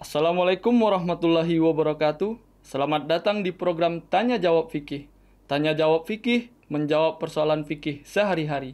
Assalamualaikum warahmatullahi wabarakatuh. Selamat datang di program Tanya Jawab Fikih. Tanya Jawab Fikih menjawab persoalan fikih sehari-hari.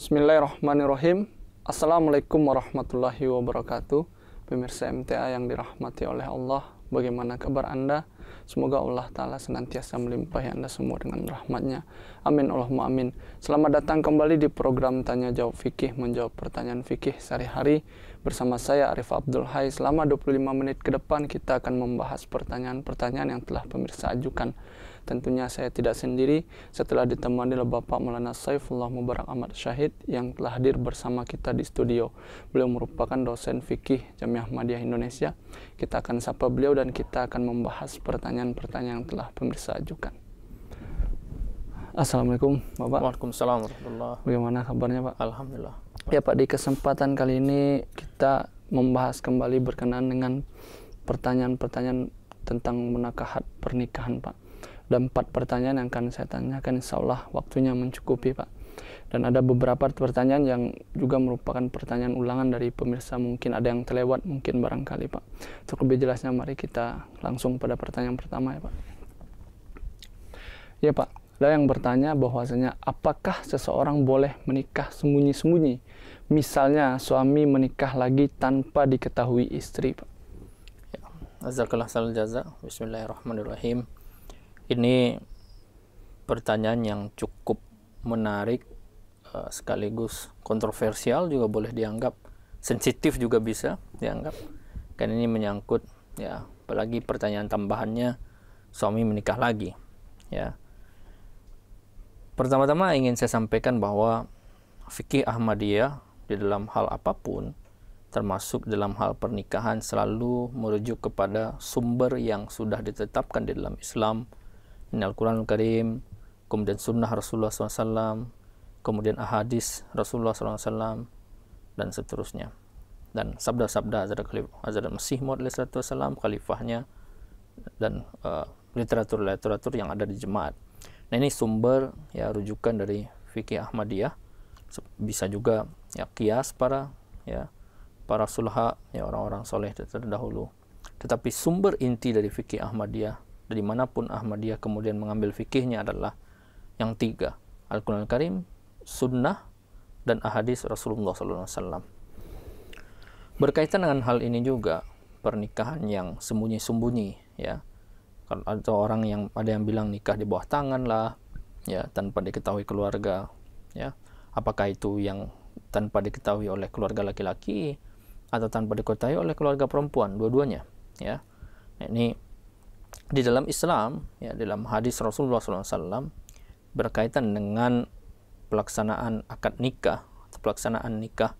Bismillahirrahmanirrahim. Assalamualaikum warahmatullahi wabarakatuh. Pemirsa MTA yang dirahmati oleh Allah, bagaimana kabar Anda? Semoga Allah Ta'ala senantiasa melimpahi Anda semua dengan rahmatnya. Amin Allahumma amin. Selamat datang kembali di program Tanya Jawab Fikih, menjawab pertanyaan fikih sehari-hari. Bersama saya Arif Abdul Hai, selama 25 menit ke depan kita akan membahas pertanyaan-pertanyaan yang telah pemirsa ajukan. Tentunya saya tidak sendiri setelah ditemani oleh Bapak Maulana Saifullah Mubarak Ahmad Syahid yang telah hadir bersama kita di studio. Beliau merupakan dosen fikih Jamiah Ahmadiyah Indonesia. Kita akan sapa beliau dan kita akan membahas pertanyaan-pertanyaan yang telah pemirsa ajukan. Assalamualaikum Bapak. Waalaikumsalam warahmatullahi Bagaimana kabarnya Pak? Alhamdulillah. Ya Pak, di kesempatan kali ini kita membahas kembali berkenaan dengan pertanyaan-pertanyaan tentang menakahat pernikahan Pak ada empat pertanyaan yang akan saya tanyakan insya Allah waktunya mencukupi Pak. Dan ada beberapa pertanyaan yang juga merupakan pertanyaan ulangan dari pemirsa mungkin ada yang terlewat mungkin barangkali Pak. Untuk lebih jelasnya mari kita langsung pada pertanyaan pertama ya Pak. Ya Pak, ada yang bertanya bahwasanya apakah seseorang boleh menikah sembunyi-sembunyi? Misalnya suami menikah lagi tanpa diketahui istri Pak. Ya. Azakallah salam jaza. Bismillahirrahmanirrahim ini pertanyaan yang cukup menarik eh, sekaligus kontroversial juga boleh dianggap sensitif juga bisa dianggap kan ini menyangkut ya apalagi pertanyaan tambahannya suami menikah lagi ya pertama-tama ingin saya sampaikan bahwa fikih Ahmadiyah di dalam hal apapun termasuk dalam hal pernikahan selalu merujuk kepada sumber yang sudah ditetapkan di dalam Islam ini al quran al Karim kemudian sunnah Rasulullah SAW kemudian ahadis Rasulullah SAW dan seterusnya dan sabda-sabda Hazrat Khalifah Hazrat Masih Maud Wasallam khalifahnya dan eh, literatur-literatur uh, yang ada di jemaat nah ini sumber ya rujukan dari fikih Ahmadiyah bisa juga ya kias para ya para sulha ya orang-orang soleh terdahulu tetapi sumber inti dari fikih Ahmadiyah dari manapun Ahmadiyah kemudian mengambil fikihnya adalah yang tiga Al-Quran Al-Karim, Sunnah, dan Ahadis Rasulullah SAW berkaitan dengan hal ini juga pernikahan yang sembunyi-sembunyi ya atau orang yang ada yang bilang nikah di bawah tangan lah ya tanpa diketahui keluarga ya apakah itu yang tanpa diketahui oleh keluarga laki-laki atau tanpa diketahui oleh keluarga perempuan dua-duanya ya nah, ini di dalam Islam, ya dalam hadis Rasulullah SAW berkaitan dengan pelaksanaan akad nikah atau pelaksanaan nikah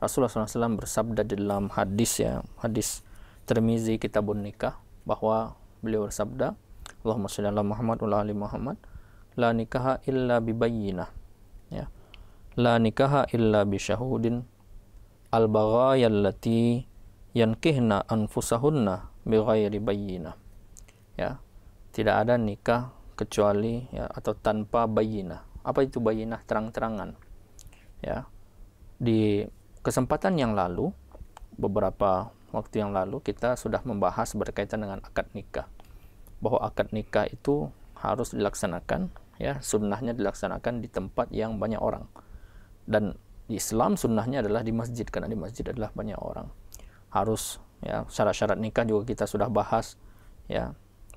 Rasulullah SAW bersabda di dalam hadis ya hadis Termizi Kitabun Nikah bahwa beliau bersabda Allahumma sholli ala Muhammad wa ali Muhammad la nikaha illa bibayyinah ya la nikaha illa syahudin al baghayallati yankihna anfusahunna bighairi bayyinah ya tidak ada nikah kecuali ya atau tanpa bayinah apa itu bayinah terang-terangan ya di kesempatan yang lalu beberapa waktu yang lalu kita sudah membahas berkaitan dengan akad nikah bahwa akad nikah itu harus dilaksanakan ya sunnahnya dilaksanakan di tempat yang banyak orang dan di Islam sunnahnya adalah di masjid karena di masjid adalah banyak orang harus ya syarat-syarat nikah juga kita sudah bahas ya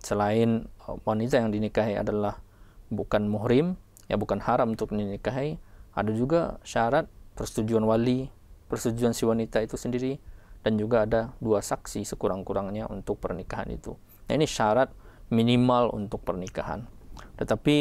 selain uh, wanita yang dinikahi adalah bukan muhrim, ya bukan haram untuk dinikahi, ada juga syarat persetujuan wali, persetujuan si wanita itu sendiri, dan juga ada dua saksi sekurang-kurangnya untuk pernikahan itu. Nah, ini syarat minimal untuk pernikahan. Tetapi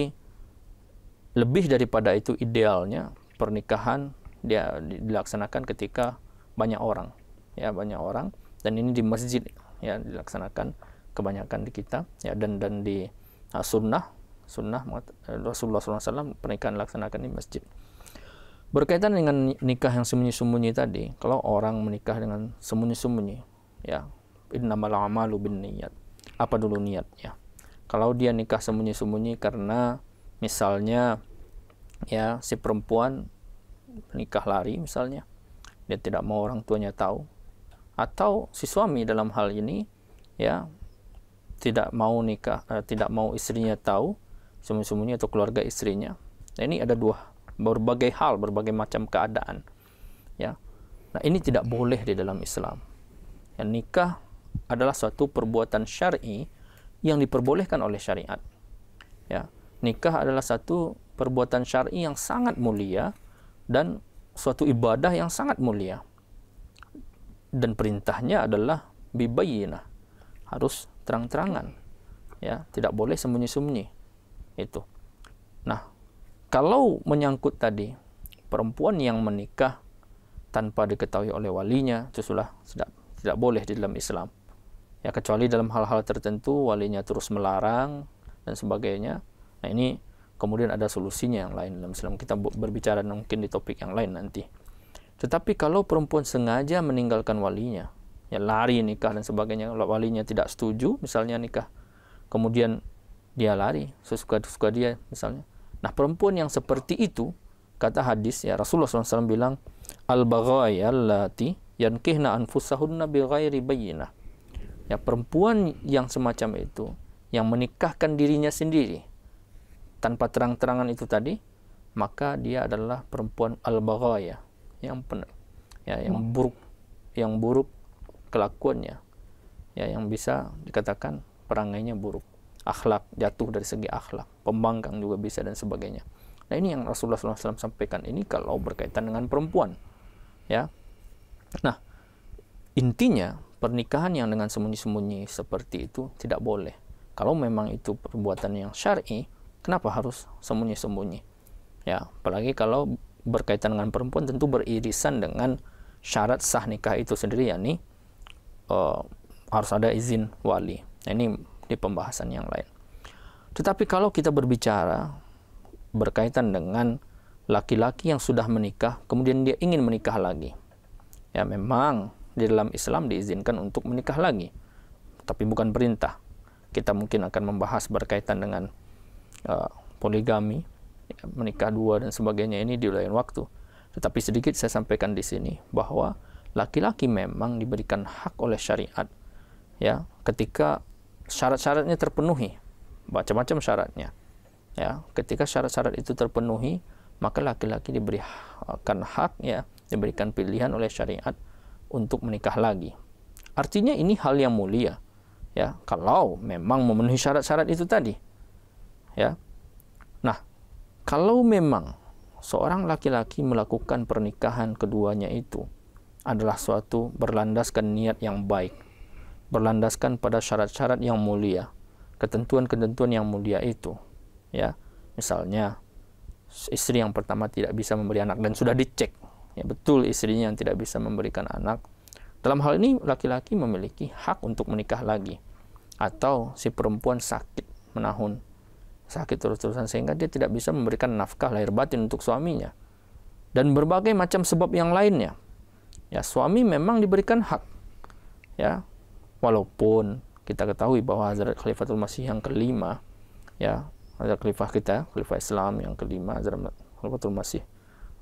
lebih daripada itu idealnya pernikahan dia dilaksanakan ketika banyak orang, ya banyak orang, dan ini di masjid ya dilaksanakan kebanyakan di kita ya dan dan di uh, sunnah sunnah eh, Rasulullah SAW pernikahan laksanakan di masjid berkaitan dengan nikah yang sembunyi-sembunyi tadi kalau orang menikah dengan sembunyi-sembunyi ya innamal amalu bin niat apa dulu niatnya kalau dia nikah sembunyi-sembunyi karena misalnya ya si perempuan menikah lari misalnya dia tidak mau orang tuanya tahu atau si suami dalam hal ini ya tidak mau nikah, uh, tidak mau istrinya tahu semuanya atau keluarga istrinya. Nah, ini ada dua berbagai hal, berbagai macam keadaan. Ya. Nah, ini tidak boleh di dalam Islam. Ya, nikah adalah suatu perbuatan syar'i yang diperbolehkan oleh syariat. Ya. Nikah adalah satu perbuatan syar'i yang sangat mulia dan suatu ibadah yang sangat mulia. Dan perintahnya adalah bibayyinah. Harus terang-terangan ya tidak boleh sembunyi-sembunyi itu nah kalau menyangkut tadi perempuan yang menikah tanpa diketahui oleh walinya itu sudah tidak tidak boleh di dalam Islam ya kecuali dalam hal-hal tertentu walinya terus melarang dan sebagainya nah ini kemudian ada solusinya yang lain dalam Islam kita berbicara mungkin di topik yang lain nanti tetapi kalau perempuan sengaja meninggalkan walinya ya lari nikah dan sebagainya kalau walinya tidak setuju misalnya nikah kemudian dia lari sesuka suka dia misalnya nah perempuan yang seperti itu kata hadis ya Rasulullah SAW bilang al baghai allati yankihna anfusahunna bighairi bayyinah ya perempuan yang semacam itu yang menikahkan dirinya sendiri tanpa terang-terangan itu tadi maka dia adalah perempuan al baghaya yang pen, ya yang buruk yang buruk kelakuannya ya yang bisa dikatakan perangainya buruk akhlak jatuh dari segi akhlak pembangkang juga bisa dan sebagainya nah ini yang Rasulullah SAW sampaikan ini kalau berkaitan dengan perempuan ya nah intinya pernikahan yang dengan sembunyi-sembunyi seperti itu tidak boleh kalau memang itu perbuatan yang syar'i kenapa harus sembunyi-sembunyi ya apalagi kalau berkaitan dengan perempuan tentu beririsan dengan syarat sah nikah itu sendiri yakni uh, harus ada izin wali. Nah, ini di pembahasan yang lain. Tetapi kalau kita berbicara berkaitan dengan laki-laki yang sudah menikah, kemudian dia ingin menikah lagi. Ya memang di dalam Islam diizinkan untuk menikah lagi, tapi bukan perintah. Kita mungkin akan membahas berkaitan dengan uh, poligami, ya, menikah dua dan sebagainya ini di lain waktu. Tetapi sedikit saya sampaikan di sini bahwa laki-laki memang diberikan hak oleh syariat ya ketika syarat-syaratnya terpenuhi macam-macam syaratnya ya ketika syarat-syarat itu terpenuhi maka laki-laki diberikan hak ya diberikan pilihan oleh syariat untuk menikah lagi artinya ini hal yang mulia ya kalau memang memenuhi syarat-syarat itu tadi ya nah kalau memang seorang laki-laki melakukan pernikahan keduanya itu adalah suatu berlandaskan niat yang baik, berlandaskan pada syarat-syarat yang mulia, ketentuan-ketentuan yang mulia itu. Ya, misalnya istri yang pertama tidak bisa memberi anak dan sudah dicek, ya betul istrinya yang tidak bisa memberikan anak. Dalam hal ini laki-laki memiliki hak untuk menikah lagi atau si perempuan sakit menahun sakit terus-terusan sehingga dia tidak bisa memberikan nafkah lahir batin untuk suaminya dan berbagai macam sebab yang lainnya Ya, suami memang diberikan hak. Ya. Walaupun kita ketahui bahwa Hazrat Khalifatul Masih yang kelima, ya, Hazrat Khalifah kita, Khalifah Islam yang kelima, Hazrat Khalifatul Masih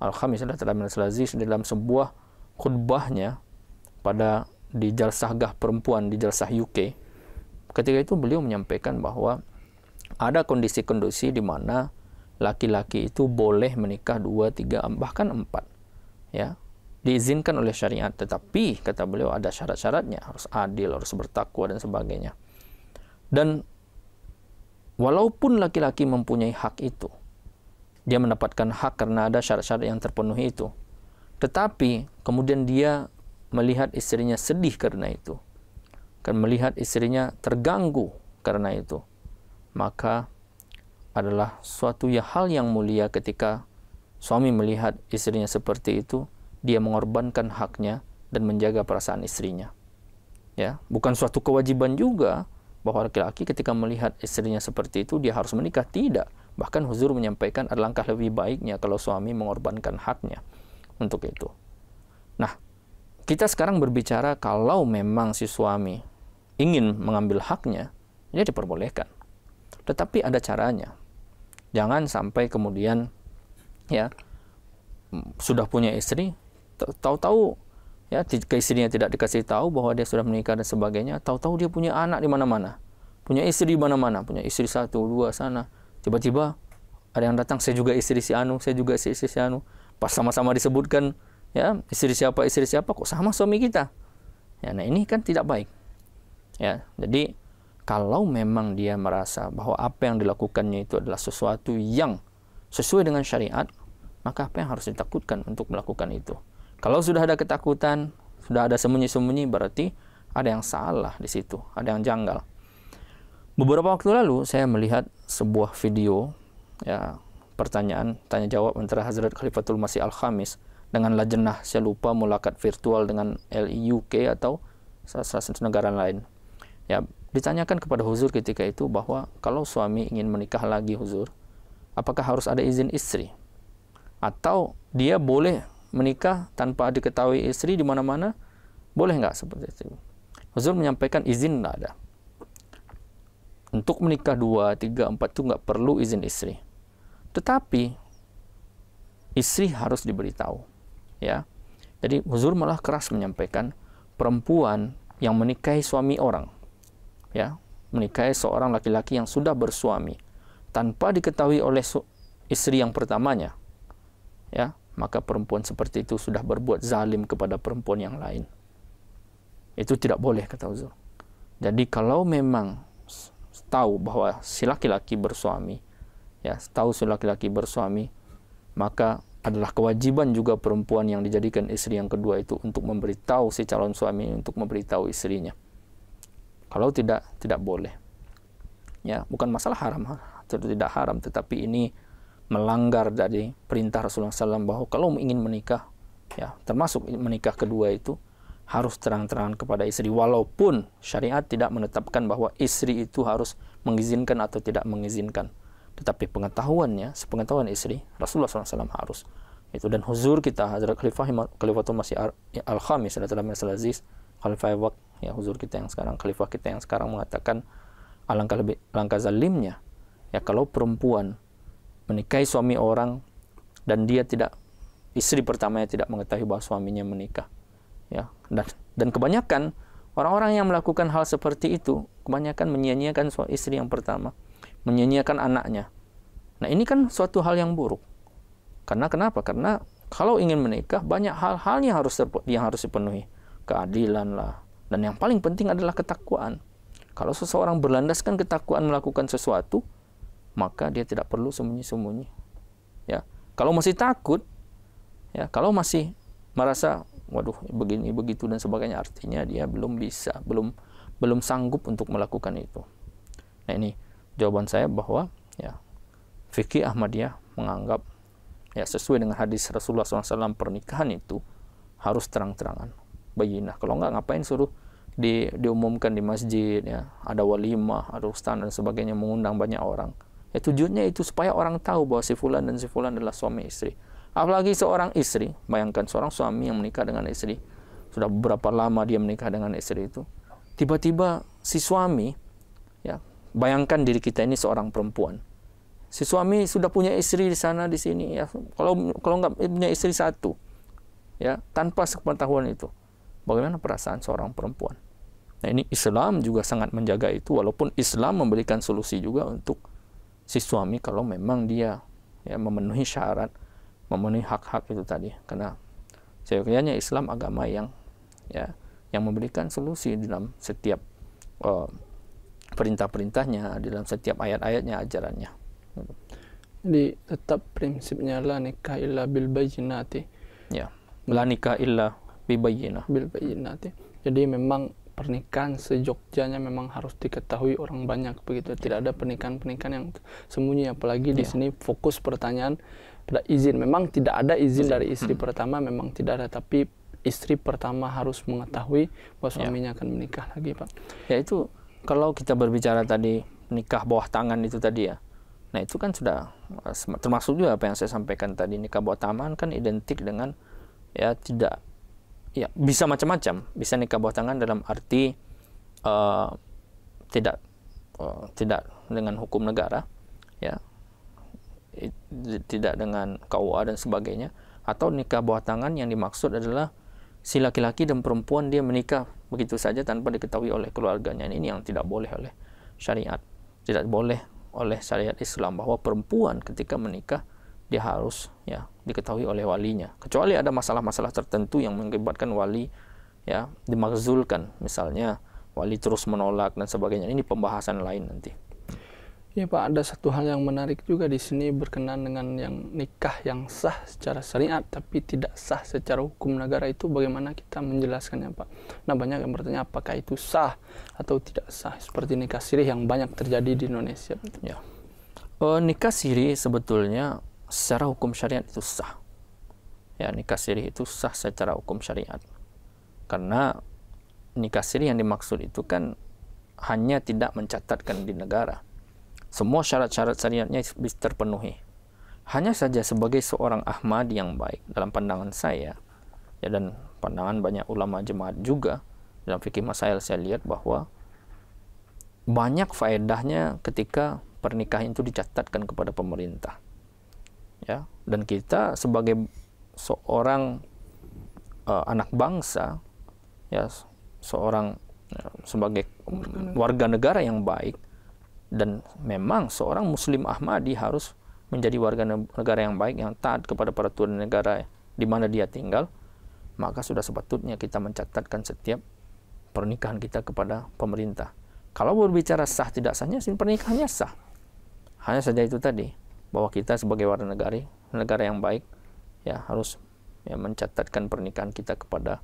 Al-Khamis Aziz dalam sebuah khutbahnya pada di Gah Perempuan di Jalsah UK. Ketika itu beliau menyampaikan bahwa ada kondisi-kondisi di mana laki-laki itu boleh menikah dua, tiga, bahkan empat. Ya, diizinkan oleh syariat tetapi kata beliau ada syarat-syaratnya harus adil harus bertakwa dan sebagainya dan walaupun laki-laki mempunyai hak itu dia mendapatkan hak karena ada syarat-syarat yang terpenuhi itu tetapi kemudian dia melihat istrinya sedih karena itu kan melihat istrinya terganggu karena itu maka adalah suatu ya hal yang mulia ketika suami melihat istrinya seperti itu dia mengorbankan haknya dan menjaga perasaan istrinya. Ya, bukan suatu kewajiban juga bahwa laki-laki ketika melihat istrinya seperti itu dia harus menikah tidak. Bahkan Huzur menyampaikan langkah lebih baiknya kalau suami mengorbankan haknya untuk itu. Nah, kita sekarang berbicara kalau memang si suami ingin mengambil haknya, dia ya diperbolehkan. Tetapi ada caranya. Jangan sampai kemudian ya sudah punya istri tahu-tahu ya istrinya tidak dikasih tahu bahwa dia sudah menikah dan sebagainya tahu-tahu dia punya anak di mana-mana punya istri di mana-mana punya istri satu dua sana tiba-tiba ada yang datang saya juga istri si Anu saya juga istri si Anu pas sama-sama disebutkan ya istri siapa istri siapa kok sama suami kita ya nah ini kan tidak baik ya jadi kalau memang dia merasa bahwa apa yang dilakukannya itu adalah sesuatu yang sesuai dengan syariat maka apa yang harus ditakutkan untuk melakukan itu kalau sudah ada ketakutan, sudah ada sembunyi-sembunyi, berarti ada yang salah di situ, ada yang janggal. Beberapa waktu lalu saya melihat sebuah video ya pertanyaan tanya jawab antara Hazrat Khalifatul Masih Al Khamis dengan Lajnah. saya lupa mulakat virtual dengan LIUK atau salah satu negara lain. Ya, ditanyakan kepada Huzur ketika itu bahwa kalau suami ingin menikah lagi Huzur, apakah harus ada izin istri? Atau dia boleh menikah tanpa diketahui istri di mana-mana boleh nggak seperti itu Rasul menyampaikan izin nggak ada untuk menikah dua tiga empat itu nggak perlu izin istri tetapi istri harus diberitahu ya jadi Huzur malah keras menyampaikan perempuan yang menikahi suami orang ya menikahi seorang laki-laki yang sudah bersuami tanpa diketahui oleh istri yang pertamanya ya maka perempuan seperti itu sudah berbuat zalim kepada perempuan yang lain. Itu tidak boleh kata Uzur. Jadi kalau memang tahu bahwa si laki-laki bersuami, ya, tahu si laki-laki bersuami, maka adalah kewajiban juga perempuan yang dijadikan istri yang kedua itu untuk memberitahu si calon suami untuk memberitahu istrinya. Kalau tidak, tidak boleh. Ya, bukan masalah haram, tidak haram, tetapi ini melanggar dari perintah Rasulullah SAW bahwa kalau ingin menikah, ya termasuk menikah kedua itu harus terang-terangan kepada istri walaupun syariat tidak menetapkan bahwa istri itu harus mengizinkan atau tidak mengizinkan tetapi pengetahuannya sepengetahuan istri Rasulullah SAW harus itu dan huzur kita Hazrat Khalifah ya, Khalifah Masih Al Khamis dalam masalah Aziz Khalifah Wak ya huzur kita yang sekarang Khalifah kita yang sekarang mengatakan alangkah lebih alangkah zalimnya ya kalau perempuan menikahi suami orang dan dia tidak istri pertamanya tidak mengetahui bahwa suaminya menikah. Ya, dan dan kebanyakan orang-orang yang melakukan hal seperti itu kebanyakan menyia-nyiakan istri yang pertama, menyia-nyiakan anaknya. Nah, ini kan suatu hal yang buruk. Karena kenapa? Karena kalau ingin menikah banyak hal-hal yang harus yang harus dipenuhi. Keadilan lah, dan yang paling penting adalah ketakwaan. Kalau seseorang berlandaskan ketakwaan melakukan sesuatu, maka dia tidak perlu sembunyi-sembunyi. Ya, kalau masih takut, ya kalau masih merasa waduh begini begitu dan sebagainya artinya dia belum bisa belum belum sanggup untuk melakukan itu nah ini jawaban saya bahwa ya fikih Ahmadiyah menganggap ya sesuai dengan hadis Rasulullah SAW pernikahan itu harus terang-terangan bayinah kalau enggak ngapain suruh di diumumkan di masjid ya ada walimah ada ustaz dan sebagainya mengundang banyak orang Ya, tujuannya itu supaya orang tahu bahwa si fulan dan si fulan adalah suami istri. Apalagi seorang istri, bayangkan seorang suami yang menikah dengan istri, sudah berapa lama dia menikah dengan istri itu, tiba-tiba si suami, ya, bayangkan diri kita ini seorang perempuan. Si suami sudah punya istri di sana di sini, ya. Kalau kalau nggak punya istri satu, ya, tanpa sepengetahuan itu, bagaimana perasaan seorang perempuan? Nah ini Islam juga sangat menjaga itu, walaupun Islam memberikan solusi juga untuk si suami kalau memang dia ya memenuhi syarat memenuhi hak-hak itu tadi karena seyogianya Islam agama yang ya yang memberikan solusi dalam setiap uh, perintah-perintahnya dalam setiap ayat-ayatnya ajarannya jadi tetap prinsipnya la nikah illa bil bayyinati ya la nikah illa bil bayyinah bil bayyinati jadi memang pernikahan sejogjanya memang harus diketahui orang banyak begitu tidak ada pernikahan-pernikahan yang sembunyi apalagi yeah. di iya. sini fokus pertanyaan pada izin memang tidak ada izin, izin. Iya. dari istri hmm. pertama memang tidak ada tapi istri pertama harus mengetahui bahwa iya. suaminya yeah. akan menikah lagi pak ya itu kalau kita berbicara tadi nikah bawah tangan itu tadi ya nah itu kan sudah eh, termasuk juga apa yang saya sampaikan tadi nikah bawah tangan kan identik dengan ya tidak ya bisa macam-macam bisa nikah buah tangan dalam arti uh, tidak uh, tidak dengan hukum negara ya tidak dengan KUA dan sebagainya atau nikah buah tangan yang dimaksud adalah si laki-laki dan perempuan dia menikah begitu saja tanpa diketahui oleh keluarganya ini yang tidak boleh oleh syariat tidak boleh oleh syariat Islam bahwa perempuan ketika menikah dia harus ya diketahui oleh walinya. Kecuali ada masalah-masalah tertentu yang mengakibatkan wali ya dimakzulkan, misalnya wali terus menolak dan sebagainya. Ini pembahasan lain nanti. Ya Pak, ada satu hal yang menarik juga di sini berkenan dengan yang nikah yang sah secara syariat tapi tidak sah secara hukum negara itu bagaimana kita menjelaskannya Pak? Nah banyak yang bertanya apakah itu sah atau tidak sah seperti nikah sirih yang banyak terjadi di Indonesia. Ya. Uh, nikah siri sebetulnya secara hukum syariat itu sah. Ya, nikah siri itu sah secara hukum syariat. Karena nikah siri yang dimaksud itu kan hanya tidak mencatatkan di negara. Semua syarat-syarat syariatnya bisa terpenuhi. Hanya saja sebagai seorang Ahmad yang baik dalam pandangan saya, ya dan pandangan banyak ulama jemaat juga, dalam fikih masail saya lihat bahwa banyak faedahnya ketika pernikahan itu dicatatkan kepada pemerintah ya dan kita sebagai seorang uh, anak bangsa ya seorang ya, sebagai warga negara yang baik dan memang seorang muslim Ahmadi harus menjadi warga negara yang baik yang taat kepada peraturan negara di mana dia tinggal maka sudah sepatutnya kita mencatatkan setiap pernikahan kita kepada pemerintah kalau berbicara sah tidak sahnya pernikahannya sah hanya saja itu tadi bahwa kita sebagai warga negara negara yang baik ya harus ya, mencatatkan pernikahan kita kepada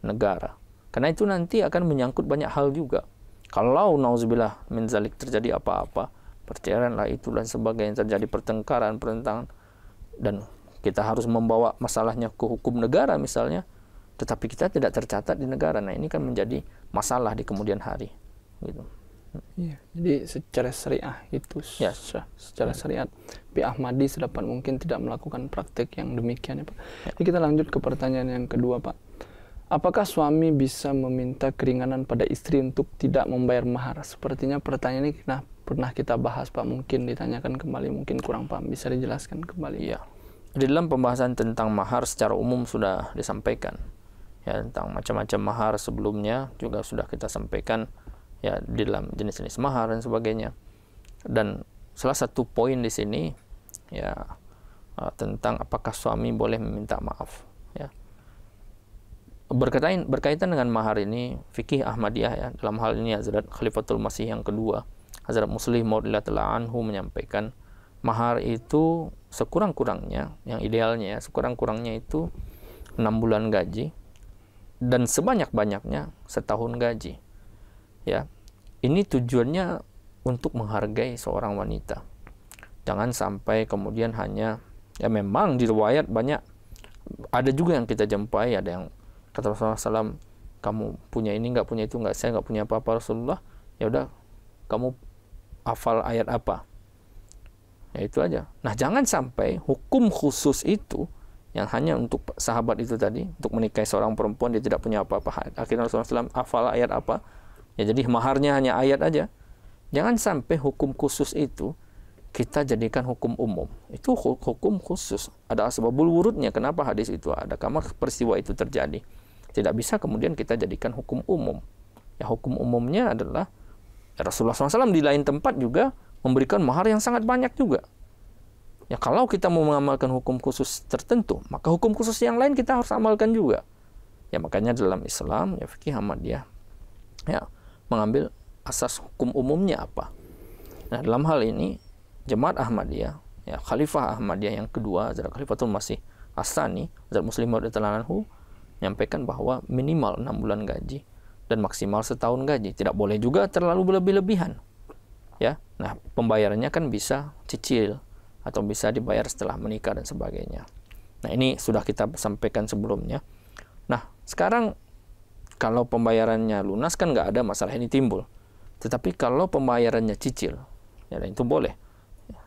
negara karena itu nanti akan menyangkut banyak hal juga kalau nauzubillah min zalik terjadi apa-apa perceraian lah itu dan sebagainya terjadi pertengkaran perentangan dan kita harus membawa masalahnya ke hukum negara misalnya tetapi kita tidak tercatat di negara nah ini kan menjadi masalah di kemudian hari gitu Iya. Jadi secara syariah itu ya, sah. secara syariat Pi Ahmadi sedapat mungkin tidak melakukan praktik yang demikian ya Pak. Ya. Jadi kita lanjut ke pertanyaan yang kedua Pak. Apakah suami bisa meminta keringanan pada istri untuk tidak membayar mahar? Sepertinya pertanyaan ini pernah, pernah kita bahas Pak. Mungkin ditanyakan kembali, mungkin kurang paham. Bisa dijelaskan kembali? Ya. Di dalam pembahasan tentang mahar secara umum sudah disampaikan. Ya, tentang macam-macam mahar sebelumnya juga sudah kita sampaikan ya di dalam jenis-jenis mahar dan sebagainya. Dan salah satu poin di sini ya eh, tentang apakah suami boleh meminta maaf ya. Berkaitan berkaitan dengan mahar ini fikih Ahmadiyah ya dalam hal ini Hazrat Khalifatul Masih yang kedua Hazrat Muslim Maudillah anhu menyampaikan mahar itu sekurang-kurangnya yang idealnya ya, sekurang-kurangnya itu enam bulan gaji dan sebanyak-banyaknya setahun gaji ya ini tujuannya untuk menghargai seorang wanita jangan sampai kemudian hanya ya memang di riwayat banyak ada juga yang kita jumpai ada yang kata Rasulullah SAW kamu punya ini nggak punya itu nggak saya nggak punya apa-apa Rasulullah ya udah kamu hafal ayat apa ya itu aja nah jangan sampai hukum khusus itu yang hanya untuk sahabat itu tadi untuk menikahi seorang perempuan dia tidak punya apa-apa akhirnya Rasulullah SAW hafal ayat apa Ya jadi maharnya hanya ayat aja. Jangan sampai hukum khusus itu kita jadikan hukum umum. Itu hukum khusus. Ada asbabul wurudnya kenapa hadis itu ada, karena peristiwa itu terjadi. Tidak bisa kemudian kita jadikan hukum umum. Ya hukum umumnya adalah ya Rasulullah SAW di lain tempat juga memberikan mahar yang sangat banyak juga. Ya kalau kita mau mengamalkan hukum khusus tertentu, maka hukum khusus yang lain kita harus amalkan juga. Ya makanya dalam Islam ya fikih Ahmadiyah ya mengambil asas hukum umumnya apa. Nah, dalam hal ini jemaat Ahmadiyah, ya Khalifah Ahmadiyah yang kedua, Zat Khalifatul Masih Asani, Zat Muslim Anhu, menyampaikan bahwa minimal 6 bulan gaji dan maksimal setahun gaji. Tidak boleh juga terlalu berlebih-lebihan. Ya. Nah, pembayarannya kan bisa cicil atau bisa dibayar setelah menikah dan sebagainya. Nah, ini sudah kita sampaikan sebelumnya. Nah, sekarang kalau pembayarannya lunas kan nggak ada masalah ini timbul. Tetapi kalau pembayarannya cicil, ya itu boleh.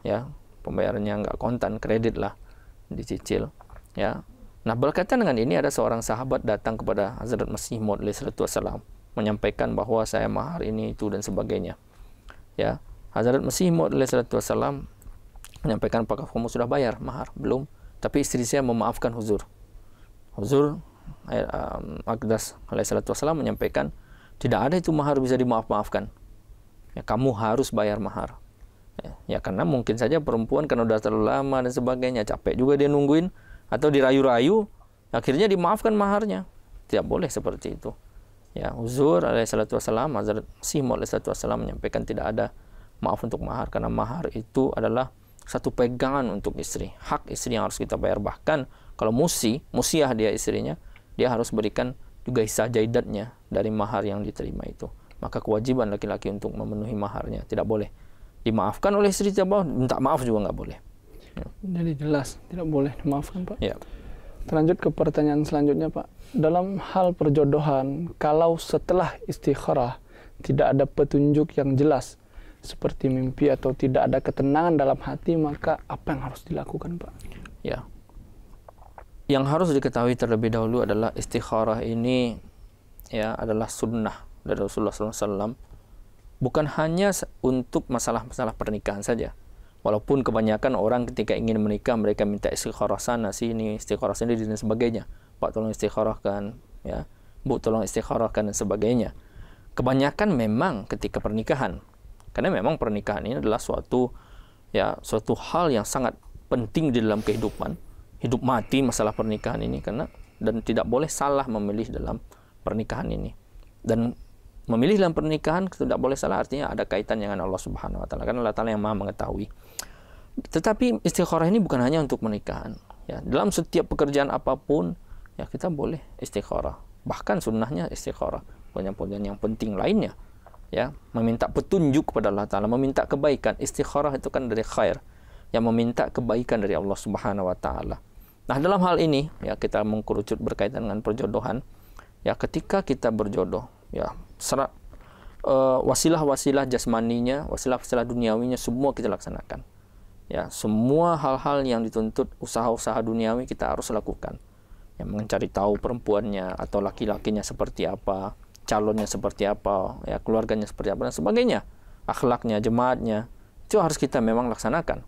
Ya, pembayarannya nggak kontan, kredit lah dicicil. Ya. Nah, berkaitan dengan ini ada seorang sahabat datang kepada Hazrat Masih Maud menyampaikan bahwa saya mahar ini itu dan sebagainya. Ya, Hazrat Masih Maud menyampaikan apakah kamu sudah bayar mahar? Belum. Tapi istri saya memaafkan huzur. Huzur um, alaihissalatu wassalam menyampaikan tidak ada itu mahar bisa dimaaf-maafkan. Ya, kamu harus bayar mahar. Ya, ya, karena mungkin saja perempuan karena udah terlalu lama dan sebagainya capek juga dia nungguin atau dirayu-rayu akhirnya dimaafkan maharnya. Tidak boleh seperti itu. Ya, Uzur alaihissalatu wassalam, Hazrat Sihmu alaihissalatu wassalam menyampaikan tidak ada maaf untuk mahar karena mahar itu adalah satu pegangan untuk istri, hak istri yang harus kita bayar bahkan kalau musi, musiah dia istrinya, dia harus berikan juga hisa jaidatnya dari mahar yang diterima itu. Maka kewajiban laki-laki untuk memenuhi maharnya tidak boleh dimaafkan oleh istri tidak boleh, minta maaf juga nggak boleh. Ya. Jadi jelas tidak boleh dimaafkan pak. Ya. Terlanjut ke pertanyaan selanjutnya pak. Dalam hal perjodohan, kalau setelah istikharah tidak ada petunjuk yang jelas seperti mimpi atau tidak ada ketenangan dalam hati, maka apa yang harus dilakukan pak? Ya, yang harus diketahui terlebih dahulu adalah istikharah ini ya adalah sunnah dari Rasulullah SAW bukan hanya untuk masalah-masalah pernikahan saja walaupun kebanyakan orang ketika ingin menikah mereka minta istikharah sana sini istikharah sini dan sebagainya pak tolong istikharahkan ya bu tolong istikharahkan dan sebagainya kebanyakan memang ketika pernikahan karena memang pernikahan ini adalah suatu ya suatu hal yang sangat penting di dalam kehidupan hidup mati masalah pernikahan ini karena dan tidak boleh salah memilih dalam pernikahan ini. Dan memilih dalam pernikahan tidak boleh salah artinya ada kaitan dengan Allah Subhanahu wa taala karena Allah taala yang Maha mengetahui. Tetapi istikharah ini bukan hanya untuk pernikahan. Ya, dalam setiap pekerjaan apapun ya kita boleh istikharah. Bahkan sunnahnya istikharah, punya-punya yang penting lainnya. Ya, meminta petunjuk kepada Allah taala, meminta kebaikan. Istikharah itu kan dari khair, yang meminta kebaikan dari Allah Subhanahu wa taala. Nah, dalam hal ini ya kita mengkerucut berkaitan dengan perjodohan. Ya, ketika kita berjodoh, ya, uh, wasilah-wasilah jasmaninya, wasilah-wasilah duniawinya semua kita laksanakan. Ya, semua hal-hal yang dituntut usaha-usaha duniawi kita harus lakukan. Ya, mencari tahu perempuannya atau laki-lakinya seperti apa, calonnya seperti apa, ya keluarganya seperti apa dan sebagainya, akhlaknya, jemaatnya, itu harus kita memang laksanakan.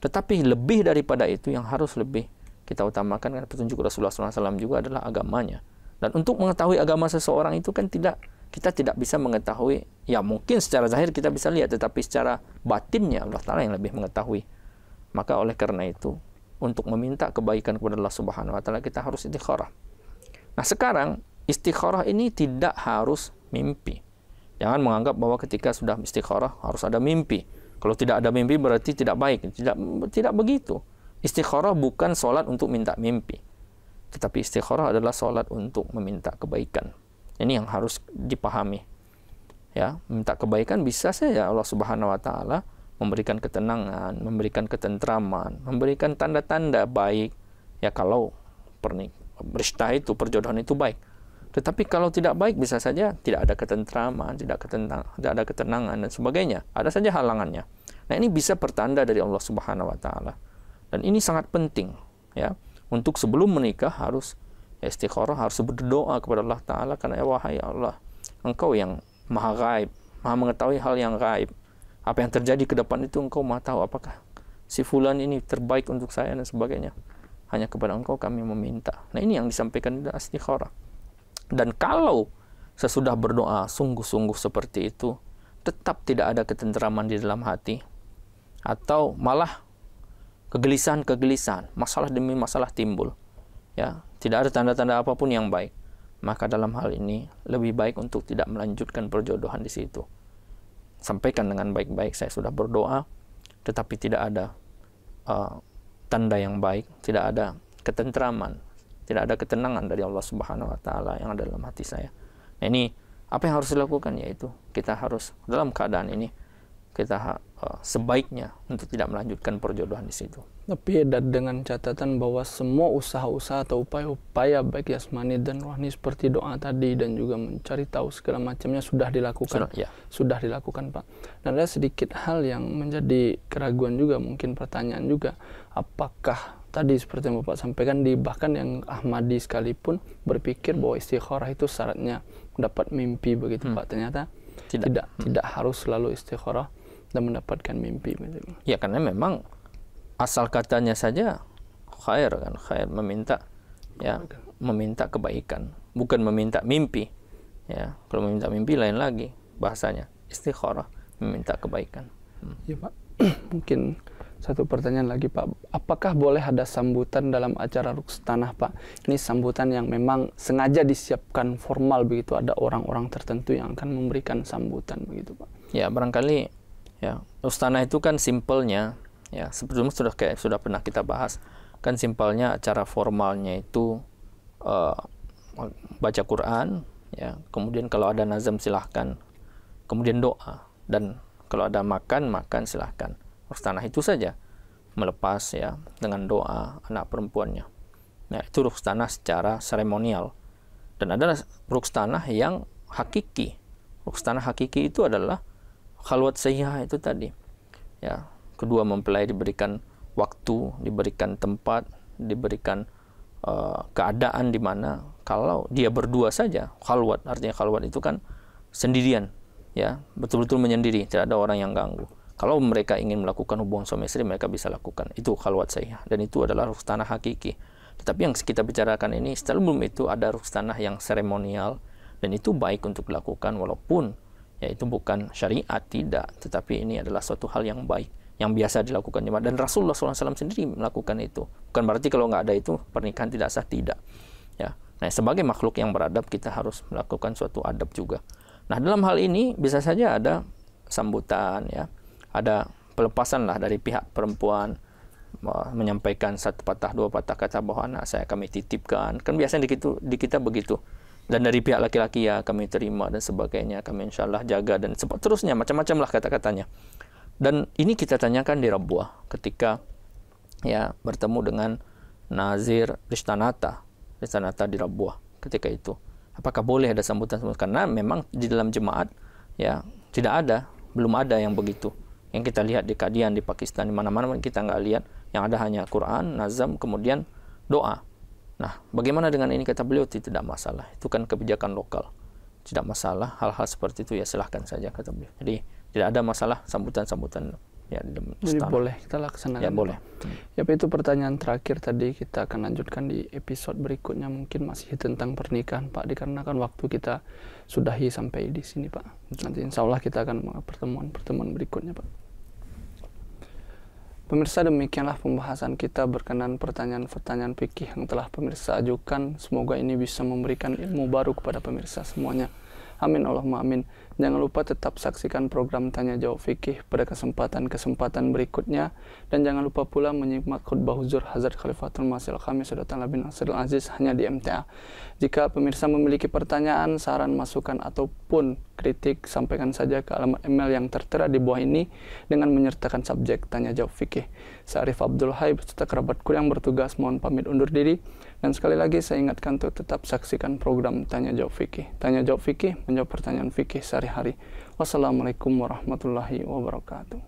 Tetapi lebih daripada itu yang harus lebih kita utamakan kan petunjuk Rasulullah SAW juga adalah agamanya. Dan untuk mengetahui agama seseorang itu kan tidak kita tidak bisa mengetahui ya mungkin secara zahir kita bisa lihat tetapi secara batinnya Allah Taala yang lebih mengetahui. Maka oleh karena itu untuk meminta kebaikan kepada Allah Subhanahu wa taala kita harus istiqorah. Nah, sekarang istiqorah ini tidak harus mimpi. Jangan menganggap bahwa ketika sudah istiqorah harus ada mimpi. Kalau tidak ada mimpi berarti tidak baik. Tidak tidak begitu. Istikharah bukan sholat untuk minta mimpi. Tetapi istikharah adalah sholat untuk meminta kebaikan. Ini yang harus dipahami. Ya, minta kebaikan bisa saja Allah Subhanahu wa taala memberikan ketenangan, memberikan ketentraman, memberikan tanda-tanda baik ya kalau pernik beristah itu perjodohan itu baik. Tetapi kalau tidak baik bisa saja tidak ada ketentraman, tidak ketentang, tidak ada ketenangan dan sebagainya. Ada saja halangannya. Nah, ini bisa pertanda dari Allah Subhanahu wa taala. Dan ini sangat penting ya. Untuk sebelum menikah harus istikharah harus berdoa kepada Allah taala karena ya wahai Allah, Engkau yang maha gaib, maha mengetahui hal yang gaib. Apa yang terjadi ke depan itu Engkau maha tahu apakah si fulan ini terbaik untuk saya dan sebagainya. Hanya kepada Engkau kami meminta. Nah, ini yang disampaikan dalam istikharah. Dan kalau sesudah berdoa sungguh-sungguh seperti itu, tetap tidak ada ketenteraman di dalam hati atau malah kegelisahan-kegelisahan, masalah demi masalah timbul. Ya, tidak ada tanda-tanda apapun yang baik. Maka dalam hal ini lebih baik untuk tidak melanjutkan perjodohan di situ. Sampaikan dengan baik-baik, saya sudah berdoa, tetapi tidak ada uh, tanda yang baik, tidak ada ketentraman, tidak ada ketenangan dari Allah Subhanahu wa taala yang ada dalam hati saya. Nah, ini apa yang harus dilakukan yaitu kita harus dalam keadaan ini kita uh, sebaiknya untuk tidak melanjutkan perjodohan di situ. Tapi dengan catatan bahwa semua usaha-usaha atau upaya-upaya baik jasmani dan rohani seperti doa tadi dan juga mencari tahu segala macamnya sudah dilakukan. Sudah, ya. sudah dilakukan, Pak. Dan ada sedikit hal yang menjadi keraguan juga, mungkin pertanyaan juga, apakah tadi seperti yang Bapak sampaikan di bahkan yang Ahmadi sekalipun berpikir bahwa istikharah itu syaratnya dapat mimpi begitu, hmm. Pak. Ternyata tidak tidak, hmm. tidak harus selalu istikharah dan mendapatkan mimpi gitu. ya karena memang asal katanya saja khair kan khair meminta ya meminta kebaikan bukan meminta mimpi ya kalau meminta mimpi lain lagi bahasanya istikharah meminta kebaikan hmm. ya pak mungkin satu pertanyaan lagi Pak, apakah boleh ada sambutan dalam acara Rukstanah Pak? Ini sambutan yang memang sengaja disiapkan formal begitu, ada orang-orang tertentu yang akan memberikan sambutan begitu Pak. Ya barangkali Ya, ustana itu kan simpelnya ya sebelumnya sudah kayak sudah pernah kita bahas kan simpelnya cara formalnya itu uh, baca Quran ya kemudian kalau ada nazam silahkan kemudian doa dan kalau ada makan makan silahkan ustana itu saja melepas ya dengan doa anak perempuannya nah itu ustana secara seremonial dan ada tanah yang hakiki tanah hakiki itu adalah khalwat saya itu tadi ya kedua mempelai diberikan waktu diberikan tempat diberikan uh, keadaan di mana kalau dia berdua saja khalwat artinya khalwat itu kan sendirian ya betul-betul menyendiri tidak ada orang yang ganggu kalau mereka ingin melakukan hubungan suami istri mereka bisa lakukan itu khalwat saya dan itu adalah rukhs hakiki tetapi yang kita bicarakan ini sebelum itu ada rukhs yang seremonial dan itu baik untuk dilakukan walaupun yaitu bukan syariat tidak tetapi ini adalah suatu hal yang baik yang biasa dilakukan jemaah dan Rasulullah SAW sendiri melakukan itu bukan berarti kalau nggak ada itu pernikahan tidak sah tidak ya nah sebagai makhluk yang beradab kita harus melakukan suatu adab juga nah dalam hal ini bisa saja ada sambutan ya ada pelepasan lah dari pihak perempuan menyampaikan satu patah dua patah kata bahwa anak saya kami titipkan kan biasanya di gitu, kita begitu dan dari pihak laki-laki ya kami terima dan sebagainya kami insya Allah jaga dan seterusnya macam-macam lah kata-katanya dan ini kita tanyakan di Rabuah ketika ya bertemu dengan Nazir Ristanata Ristanata di Rabuah ketika itu apakah boleh ada sambutan sambutan karena memang di dalam jemaat ya tidak ada belum ada yang begitu yang kita lihat di Kadian di Pakistan di mana-mana kita nggak lihat yang ada hanya Quran Nazam kemudian doa Nah, bagaimana dengan ini kata beliau tidak masalah. Itu kan kebijakan lokal. Tidak masalah hal-hal seperti itu ya silahkan saja kata beliau. Jadi tidak ada masalah sambutan-sambutan ya di dalam Jadi boleh kita laksanakan. Ya boleh. Ya itu pertanyaan terakhir tadi kita akan lanjutkan di episode berikutnya mungkin masih tentang pernikahan Pak dikarenakan waktu kita sudahi sampai di sini Pak. Nanti insya Allah kita akan pertemuan-pertemuan berikutnya Pak. Pemirsa demikianlah pembahasan kita berkenan pertanyaan-pertanyaan fikih yang telah pemirsa ajukan. Semoga ini bisa memberikan ilmu baru kepada pemirsa semuanya. Amin Allahumma amin. Jangan lupa tetap saksikan program Tanya Jawab Fikih pada kesempatan-kesempatan berikutnya. Dan jangan lupa pula menyimak khutbah huzur Hazrat Khalifatul Masih kami saudara Labin Asrul Aziz hanya di MTA. Jika pemirsa memiliki pertanyaan, saran, masukan, ataupun kritik, sampaikan saja ke alamat email yang tertera di bawah ini dengan menyertakan subjek tanya jawab fikih. Saya Arif Abdul Hai beserta kerabatku yang bertugas mohon pamit undur diri dan sekali lagi saya ingatkan untuk tetap saksikan program tanya jawab fikih. Tanya jawab fikih menjawab pertanyaan fikih sehari-hari. Wassalamualaikum warahmatullahi wabarakatuh.